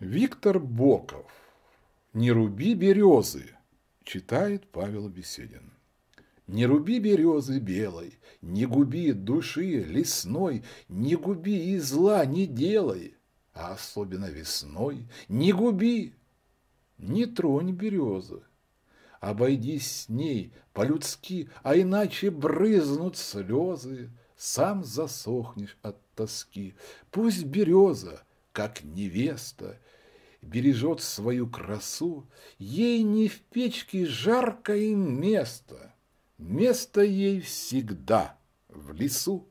Виктор Боков. «Не руби березы», читает Павел Беседин. Не руби березы белой, не губи души лесной, не губи и зла не делай, а особенно весной, не губи, не тронь березы. Обойдись с ней по-людски, а иначе брызнут слезы, сам засохнешь от тоски. Пусть береза как невеста, бережет свою красу, ей не в печке жаркое место, место ей всегда в лесу.